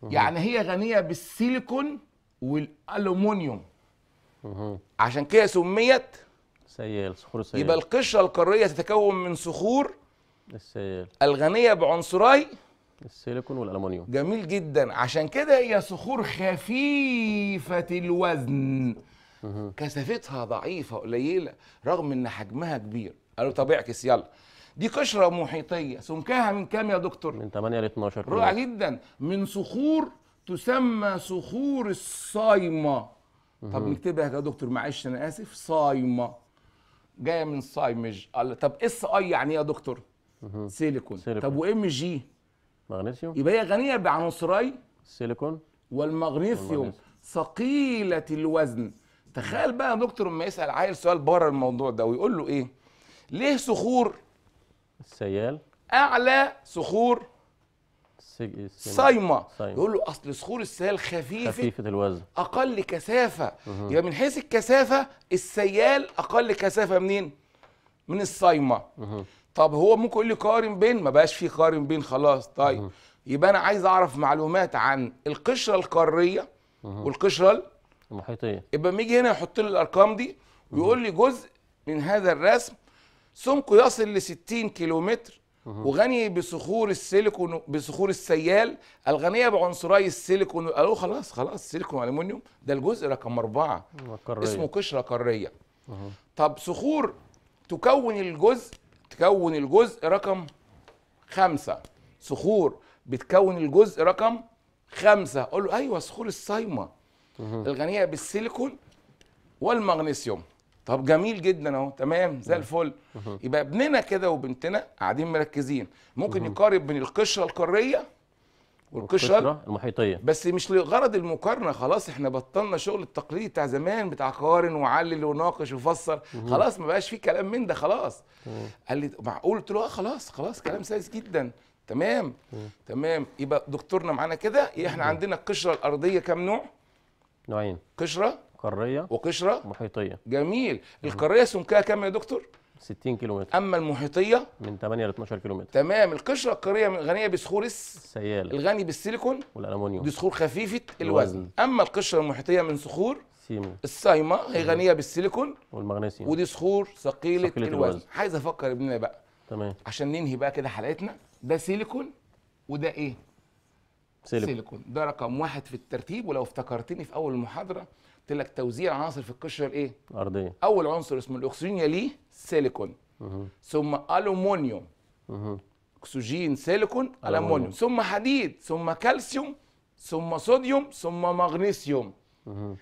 يعني هي غنيه بالسيليكون والالومنيوم عشان كده سميت سيال صخور السيال يبقى القشره القاريه تتكون من صخور السيال الغنيه بعنصري السيليكون والالومنيوم جميل جدا عشان كده هي صخور خفيفه الوزن كثافتها ضعيفه قليله رغم ان حجمها كبير قالوا طب اعكس يلا دي قشره محيطيه سمكها من كام يا دكتور من 8 ل 12 رائع جدا من صخور تسمى صخور الصايمه طب نكتبها يا دكتور معلش انا اسف صايمه جايه من سايمج قال طب اس إيه اي يعني ايه يا دكتور؟ سيليكون. سيليكون طب وام جي؟ مغنيسيوم يبقى هي غنيه بعنصري السيليكون والمغنيسيوم, ثقيله الوزن تخيل بقى يا دكتور لما يسال عيل سؤال بره الموضوع ده ويقول له ايه؟ ليه صخور السيال اعلى صخور صايمه يقول له اصل صخور السيال خفيفه خفيفه الوزن اقل كثافه يبقى يعني من حيث الكثافه السيال اقل كثافه منين؟ من الصايمه طب هو ممكن يقول لي قارن بين ما بقاش في قارن بين خلاص طيب يبقى انا عايز اعرف معلومات عن القشره القاريه والقشره المحيطيه يبقى لما يجي هنا يحط لي الارقام دي ويقول لي جزء من هذا الرسم سمكه يصل ل 60 كيلومتر وغني بصخور السيليكون بصخور السيال الغنيه بعنصري السيليكون قالوا خلاص خلاص سيليكون والومنيوم ده الجزء رقم اربعه قرية. اسمه قشره قاريه طب صخور تكون الجزء تكون الجزء رقم خمسه صخور بتكون الجزء رقم خمسه اقول له ايوه صخور الصايمه الغنيه بالسيليكون والمغنيسيوم طب جميل جدا اهو تمام زي الفل يبقى ابننا كده وبنتنا قاعدين مركزين ممكن يقارب بين القشره القاريه والقشره المحيطيه بس مش لغرض المقارنه خلاص احنا بطلنا شغل التقليدي بتاع زمان بتاع قارن وعلل وناقش وفسر خلاص ما بقاش في كلام من ده خلاص قال لي معقول قلت له اه خلاص خلاص كلام سلس جدا تمام تمام يبقى دكتورنا معانا كده إيه، احنا عندنا القشره الارضيه كام نوع نوعين قشره قاريه وقشره محيطيه جميل القاريه سمكها كام يا دكتور 60 كيلومتر اما المحيطيه من 8 ل 12 كيلومتر تمام القشره القاريه غنيه بصخور السياله الغني بالسيليكون والالومنيوم دي صخور خفيفه الوزن الوزن. اما القشره المحيطيه من صخور سيمة. الصايمه هي غنيه بالسيليكون والمغنيسيوم ودي صخور ثقيله الوزن. الوزن عايز افكر ابننا بقى تمام عشان ننهي بقى كده حلقتنا ده سيليكون وده ايه سيليكون. سيليكون ده رقم واحد في الترتيب ولو افتكرتني في اول المحاضره قلت لك توزيع عناصر في القشره الايه؟ الارضيه اول عنصر اسمه الاكسجين يليه سيليكون ثم الومنيوم اكسجين سيليكون الومنيوم ثم حديد ثم كالسيوم ثم صوديوم ثم مغنيسيوم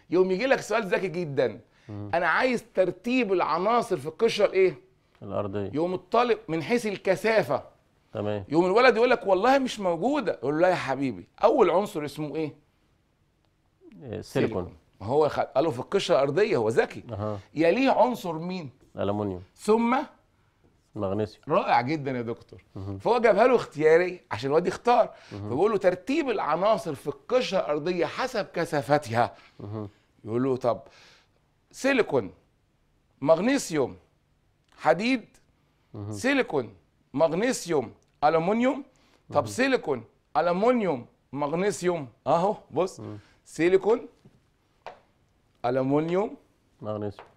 يوم يجي لك سؤال ذكي جدا انا عايز ترتيب العناصر في القشره الايه؟ الارضيه يوم الطالب من حيث الكثافه تمام يوم الولد يقول لك والله مش موجوده يقول له لا يا حبيبي اول عنصر اسمه ايه؟ آه، سيليكون هو قالوا في القشره الارضيه هو ذكي أه. يليه عنصر مين الومنيوم ثم مغنيسيوم رائع جدا يا دكتور مه. فهو جابها له اختياري عشان الواد يختار فبيقول له ترتيب العناصر في القشره الارضيه حسب كثافتها يقول له طب سيليكون مغنيسيوم حديد سيليكون مغنيسيوم الومنيوم طب سيليكون الومنيوم مغنيسيوم اهو بص سيليكون الومنيوم مغنيسيوم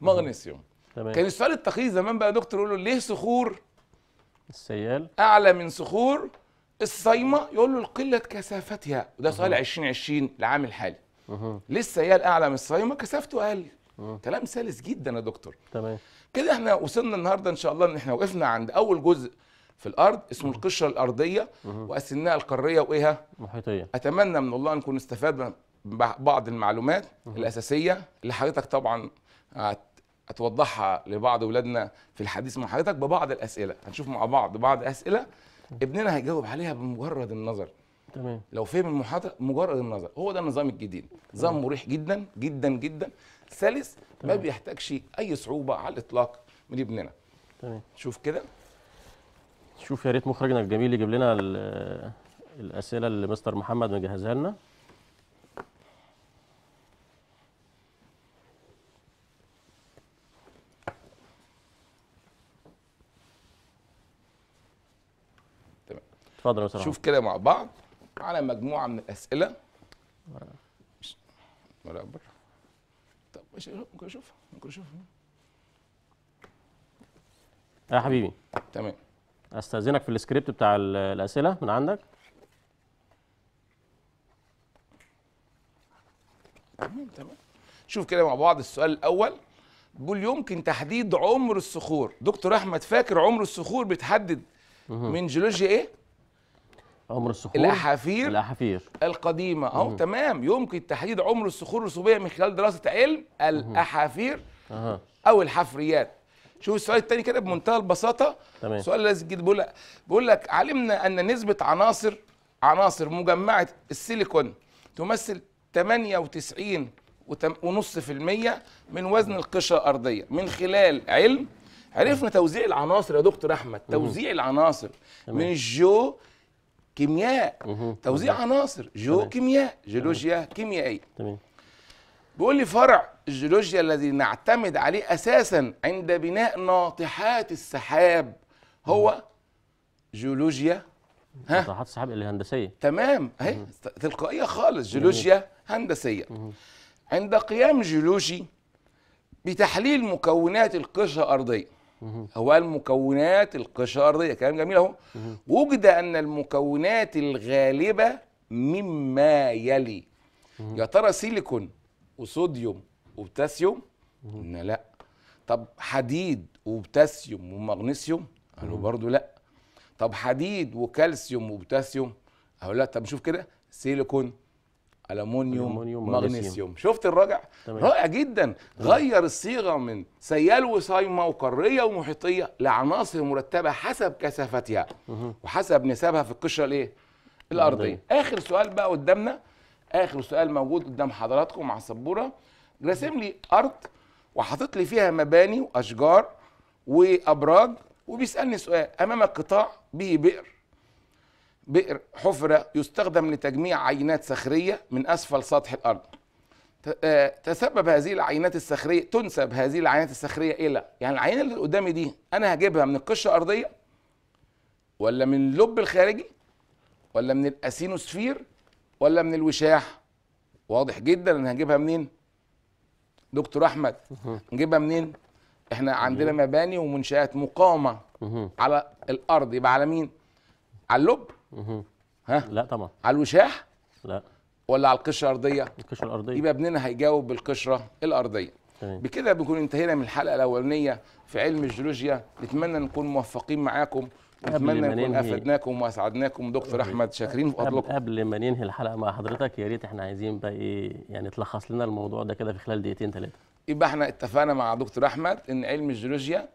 مغنيسيوم تمام كان السؤال التقليدي زمان بقى يا دكتور يقول له ليه صخور السيال اعلى من صخور الصايمه يقول له لقله كثافتها وده سؤال 2020 العام الحالي ليه السيال اعلى من الصايمه كثافته اقل كلام سلس جدا يا دكتور تمام كده احنا وصلنا النهارده ان شاء الله ان احنا وقفنا عند اول جزء في الارض اسمه القشره الارضيه وقسمناها القاريه وايها محيطيه اتمنى من الله نكون استفدنا بعض المعلومات الاساسيه اللي حضرتك طبعا هتوضحها لبعض اولادنا في الحديث مع حضرتك ببعض الاسئله هنشوف مع بعض بعض اسئله ابننا هيجاوب عليها بمجرد النظر تمام لو فهم المحاضره مجرد النظر هو ده النظام الجديد نظام مريح جدا جدا جدا سلس ما بيحتاجش اي صعوبه على الاطلاق من ابننا تمام شوف كده شوف يا ريت مخرجنا الجميل يجيب لنا الاسئله اللي مستر محمد مجهزها لنا اتفضل يا استاذ شوف كده مع بعض على مجموعه من الاسئله ولا بره طب ممكن اشوفها ممكن اشوفها يا حبيبي تمام استاذنك في السكريبت بتاع الاسئله من عندك تمام تمام شوف كده مع بعض السؤال الاول بيقول يمكن تحديد عمر الصخور دكتور احمد فاكر عمر الصخور بيتحدد من جيولوجيا ايه عمر الصخور الاحافير الاحافير القديمه اهو تمام يمكن تحديد عمر الصخور الرسوبيه من خلال دراسه علم الاحافير او الحفريات شوف السؤال الثاني كده بمنتهى البساطه تمام سؤال لذيذ جدا بيقول لك بيقول لك علمنا ان نسبه عناصر عناصر مجمعه السيليكون تمثل 98 ونص في المية من وزن القشرة الأرضية من خلال علم عرفنا توزيع العناصر يا دكتور أحمد توزيع العناصر من الجيو كيمياء توزيع عناصر جو كيمياء جيولوجيا كيميائي تمام بيقول لي فرع الجيولوجيا الذي نعتمد عليه اساسا عند بناء ناطحات السحاب هو جيولوجيا ها ناطحات السحاب الهندسيه تمام اهي تلقائيه خالص جيولوجيا هندسيه عند قيام جيولوجي بتحليل مكونات القشره الارضيه هو المكونات القشريه كلام جميل اهو وجد ان المكونات الغالبه مما يلي يا ترى سيليكون وصوديوم وبوتاسيوم قلنا لا طب حديد وبوتاسيوم ومغنيسيوم قالوا برضو لا طب حديد وكالسيوم وبوتاسيوم قالوا لا طب شوف كده سيليكون الومنيوم, مغنيسيوم شفت الرائع رائع جدا غير الصيغه من سيال وصايمه وقاريه ومحيطيه لعناصر مرتبه حسب كثافتها وحسب نسبها في القشره الايه الارضيه اخر سؤال بقى قدامنا اخر سؤال موجود قدام حضراتكم مع السبوره راسم لي ارض وحاطط لي فيها مباني واشجار وابراج وبيسالني سؤال امامك قطاع به بئر بئر حفرة يستخدم لتجميع عينات صخرية من أسفل سطح الأرض آه، تسبب هذه العينات الصخرية تنسب هذه العينات الصخرية إلى يعني العينة اللي قدامي دي أنا هجيبها من القشة الأرضية ولا من اللب الخارجي ولا من الأسينوسفير ولا من الوشاح واضح جدا أنا هجيبها منين دكتور أحمد نجيبها منين احنا عندنا مباني ومنشآت مقاومه على الأرض يبقى على مين على اللب ها لا طبعا على الوشاح لا ولا على القشره الارضيه القشره الارضيه يبقى ابننا هيجاوب بالقشره الارضيه تمام. بكده بنكون انتهينا من الحلقه الاولانيه في علم الجيولوجيا نتمنى نكون موفقين معاكم اتمنى نكون افدناكم واسعدناكم دكتور احمد شاكرين فضلكم قبل ما ننهي الحلقه مع حضرتك يا ريت احنا عايزين بقى ايه يعني تلخص لنا الموضوع ده كده في خلال دقيقتين ثلاثه يبقى احنا اتفقنا مع دكتور احمد ان علم الجيولوجيا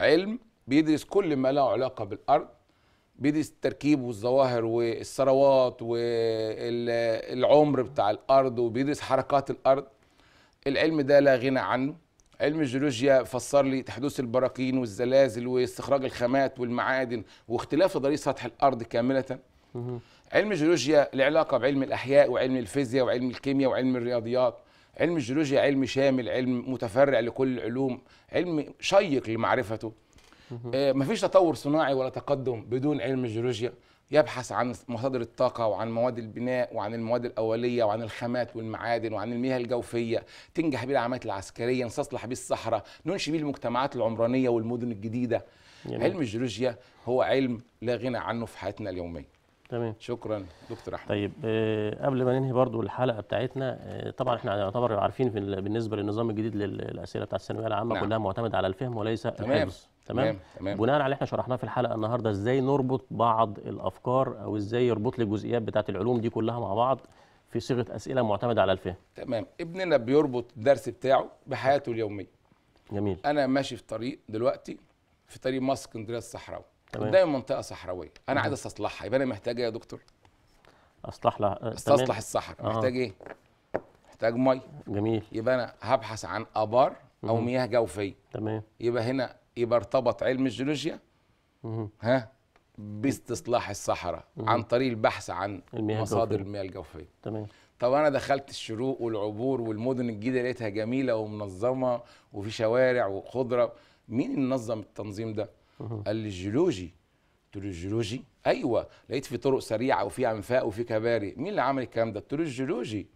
علم بيدرس كل ما له علاقه بالارض بيدي التركيب والظواهر والثروات والعمر بتاع الارض وبيدرس حركات الارض العلم ده لا غنى عنه علم الجيولوجيا فسر لي تحدث البراكين والزلازل واستخراج الخامات والمعادن واختلاف ضريح سطح الارض كامله علم الجيولوجيا له علاقه بعلم الاحياء وعلم الفيزياء وعلم الكيمياء وعلم الرياضيات علم الجيولوجيا علم شامل علم متفرع لكل العلوم علم شيق لمعرفته إيه، مفيش تطور صناعي ولا تقدم بدون علم الجيولوجيا يبحث عن مصادر الطاقة وعن مواد البناء وعن المواد الأولية وعن الخامات والمعادن وعن المياه الجوفية تنجح بيه العمليات العسكرية نستصلح بيه الصحراء ننشئ بيه المجتمعات العمرانية والمدن الجديدة يعني. علم الجيولوجيا هو علم لا غنى عنه في حياتنا اليومية تمام شكرا دكتور احمد طيب آه قبل ما ننهي برضو الحلقه بتاعتنا آه طبعا احنا يعتبر عارفين في بالنسبه للنظام الجديد للاسئله بتاعت الثانويه العامه نعم. كلها معتمده على الفهم وليس الحفظ تمام تمام بناء على اللي احنا شرحناه في الحلقه النهارده ازاي نربط بعض الافكار او ازاي يربط لي الجزئيات بتاعت العلوم دي كلها مع بعض في صيغه اسئله معتمده على الفهم تمام ابننا بيربط الدرس بتاعه بحياته اليوميه جميل انا ماشي في طريق دلوقتي في طريق مصر اسكندريه الصحراوي قدامي منطقه صحراويه انا عايز استصلحها يبقى انا محتاج ايه يا دكتور اصلح لها استصلح آه، الصحراء آه. محتاج ايه محتاج ميه جميل يبقى انا هبحث عن ابار او مم. مياه جوفيه تمام يبقى هنا يبقى ارتبط علم الجيولوجيا ها باستصلاح الصحراء عن طريق البحث عن المياه مصادر المياه الجوفيه تمام طب انا دخلت الشروق والعبور والمدن الجديده لقيتها جميله ومنظمه وفي شوارع وخضره مين اللي نظم التنظيم ده قال لي الجيولوجي قلت له الجيولوجي ايوه لقيت في طرق سريعه وفي انفاق وفي كباري مين اللي عمل الكلام ده قلت له الجيولوجي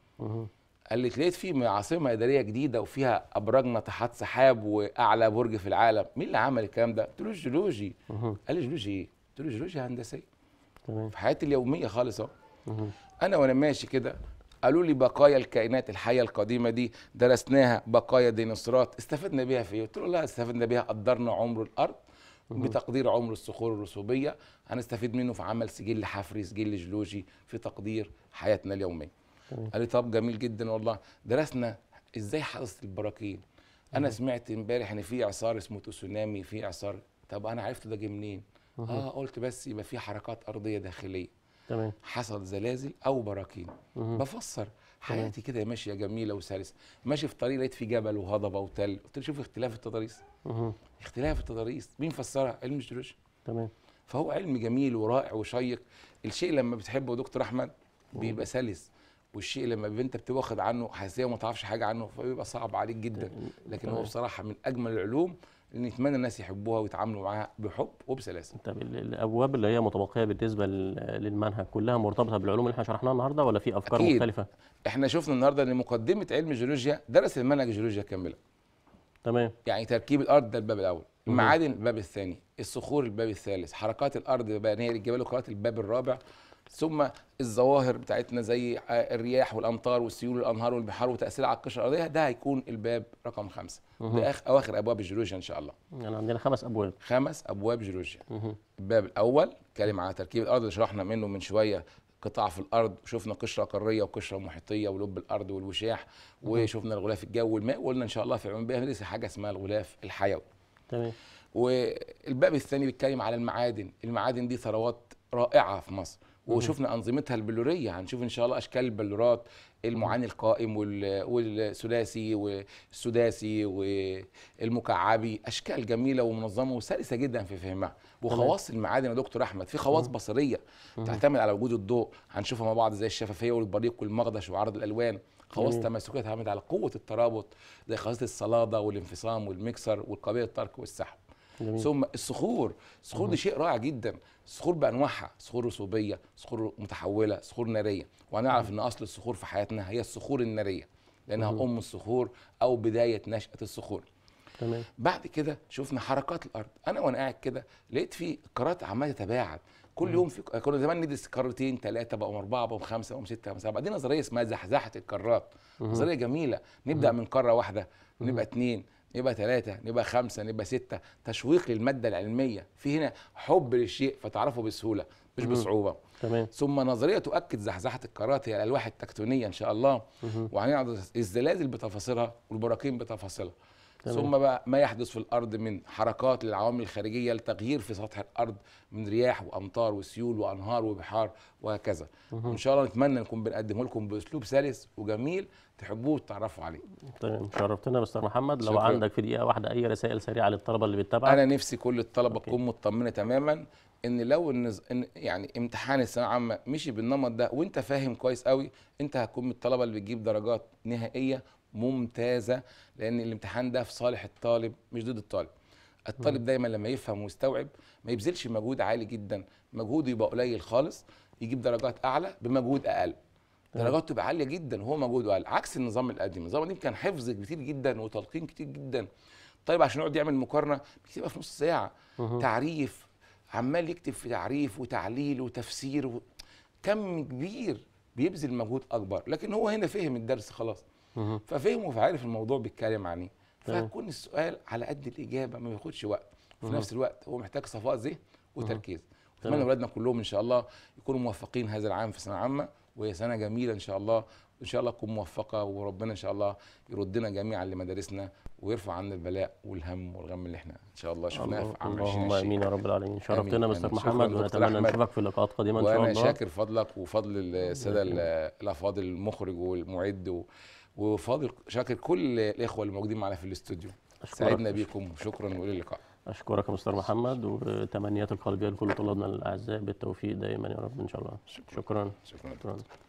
قال لي لقيت في عاصمه اداريه جديده وفيها ابراج ناطحات سحاب واعلى برج في العالم مين اللي عمل الكلام ده قلت له الجيولوجي قال لي جيولوجي ايه قلت له جيولوجيا هندسيه تمام في حياتي اليوميه خالص اهو انا وانا ماشي كده قالوا لي بقايا الكائنات الحيه القديمه دي درسناها بقايا ديناصورات استفدنا بيها في ايه؟ قلت له لا استفدنا بيها قدرنا عمر الارض بتقدير عمر الصخور الرسوبيه هنستفيد منه في عمل سجل حفري سجل جيولوجي في تقدير حياتنا اليوميه قال لي طب جميل جدا والله درسنا ازاي حدثت البراكين انا سمعت امبارح ان في اعصار اسمه تسونامي في اعصار طب انا عرفت ده جه منين اه قلت بس يبقى في حركات ارضيه داخليه تمام حصل زلازل او براكين بفسر حياتي كده ماشيه جميله وسلسه ماشي في طريق لقيت في جبل وهضبه وتل قلت له شوف اختلاف التضاريس اختلاف التضاريس مين فسرها علم الجيولوجيا تمام فهو علم جميل ورائع وشيق الشيء لما بتحبه دكتور احمد بيبقى سلس والشيء لما انت بتبقى واخد عنه حساسيه وما تعرفش حاجه عنه فبيبقى صعب عليك جدا لكن هو بصراحه من اجمل العلوم نتمنى الناس يحبوها ويتعاملوا معاها بحب وبسلاسه. طب الابواب اللي هي متبقيه بالنسبه للمنهج كلها مرتبطه بالعلوم اللي احنا شرحناها النهارده ولا في افكار أكيد. مختلفه؟ احنا شفنا النهارده ان مقدمه علم الجيولوجيا درس المنهج الجيولوجيا كامله. تمام. يعني تركيب الارض ده الباب الاول، المعادن الباب الثاني، الصخور الباب الثالث، حركات الارض بنيه الجبال وقرات الباب الرابع، ثم الظواهر بتاعتنا زي الرياح والامطار والسيول والانهار والبحار وتاثير على القشره الارضيه ده هيكون الباب رقم خمسه ده اواخر ابواب الجيولوجيا ان شاء الله يعني عندنا خمس ابواب خمس ابواب جيولوجيا الباب الاول اتكلم على تركيب الارض اللي شرحنا منه من شويه قطع في الارض وشفنا قشره قاريه وقشره محيطيه ولب الارض والوشاح وشفنا الغلاف الجوي والماء وقلنا ان شاء الله في علوم البيئه حاجه اسمها الغلاف الحيوي تمام والباب الثاني بيتكلم على المعادن المعادن دي ثروات رائعه في مصر وشفنا انظمتها البلوريه هنشوف ان شاء الله اشكال البلورات المعاني القائم والثلاثي والسداسي والمكعبي اشكال جميله ومنظمه وسلسه جدا في فهمها وخواص المعادن يا دكتور احمد في خواص بصريه تعتمد على وجود الضوء هنشوفها مع بعض زي الشفافيه والبريق والمغدش وعرض الالوان خواص تماسكيه تعتمد على قوه الترابط زي خاصيه الصلاده والانفصام والمكسر والقابليه الترك والسحب جميل. ثم الصخور الصخور دي شيء رائع جدا الصخور بانواعها صخور رسوبيه صخور متحوله صخور ناريه وهنعرف ان اصل الصخور في حياتنا هي الصخور الناريه لانها مم. ام الصخور او بدايه نشاه الصخور تمام بعد كده شفنا حركات الارض انا وانا قاعد كده لقيت في قارات عماله تتباعد كل يوم في كنا زمان ندرس قارتين ثلاثه بقوا اربعه بقوا خمسه بقوا سته بقوا سبعه دي نظريه اسمها زحزحه القارات نظريه جميله نبدا من قاره واحده نبقى اثنين نبقى ثلاثة نبقى خمسة نبقى ستة تشويق للمادة العلمية في هنا حب للشيء فتعرفه بسهولة مش بصعوبة تمام ثم نظرية تؤكد زحزحة القارات هي الألواح التكتونية إن شاء الله وهنعرض الزلازل بتفاصيلها والبراكين بتفاصيلها تمام. ثم بقى ما يحدث في الارض من حركات للعوامل الخارجيه لتغيير في سطح الارض من رياح وامطار وسيول وانهار وبحار وهكذا وان شاء الله نتمنى نكون بنقدمه لكم باسلوب سلس وجميل تحبوه وتتعرفوا عليه تمام شرفتنا استاذ محمد لو شكرا. عندك في دقيقه واحده اي رسائل سريعه للطلبه اللي بتتابعك انا نفسي كل الطلبه تكون مطمنه تماما ان لو النز... إن يعني امتحان الثانويه العامه مشي بالنمط ده وانت فاهم كويس قوي انت هتكون من الطلبه اللي بتجيب درجات نهائيه ممتازه لان الامتحان ده في صالح الطالب مش ضد الطالب الطالب دايما لما يفهم ويستوعب ما يبذلش مجهود عالي جدا مجهوده يبقى قليل خالص يجيب درجات اعلى بمجهود اقل درجاته تبقى عاليه جدا وهو مجهوده اقل عكس النظام القديم النظام القديم كان حفظ كتير جدا وتلقين كتير جدا طيب عشان يقعد يعمل مقارنه بيكتبها في نص ساعه تعريف عمال يكتب في تعريف وتعليل وتفسير و... كم كبير بيبذل مجهود اكبر لكن هو هنا فهم الدرس خلاص ففهم فعارف الموضوع بيتكلم عن ايه فكون السؤال على قد الاجابه ما بياخدش وقت وفي نفس الوقت هو محتاج صفاء ذهن وتركيز اتمنى اولادنا كلهم ان شاء الله يكونوا موفقين هذا العام في سنه عامه وهي سنه جميله ان شاء الله ان شاء الله تكون موفقه وربنا ان شاء الله يردنا جميعا لمدارسنا ويرفع عنا البلاء والهم والغم اللي احنا ان شاء الله شفناه في عام 2020 اللهم امين يا رب العالمين شرفتنا مستر محمد ونتمنى نشوفك في لقاءات قادمه ان شاء الله وانا شاكر فضلك وفضل الساده الافاضل المخرج والمعد و... وفاضل شاكر كل الاخوه اللي موجودين معانا في الاستوديو سعدنا بيكم وشكرا والى اللقاء اشكرك يا مستر محمد وتمنيات القلبيه لكل طلابنا الاعزاء بالتوفيق دائما يا رب ان شاء الله شكرا شكرا, شكرا. شكرا.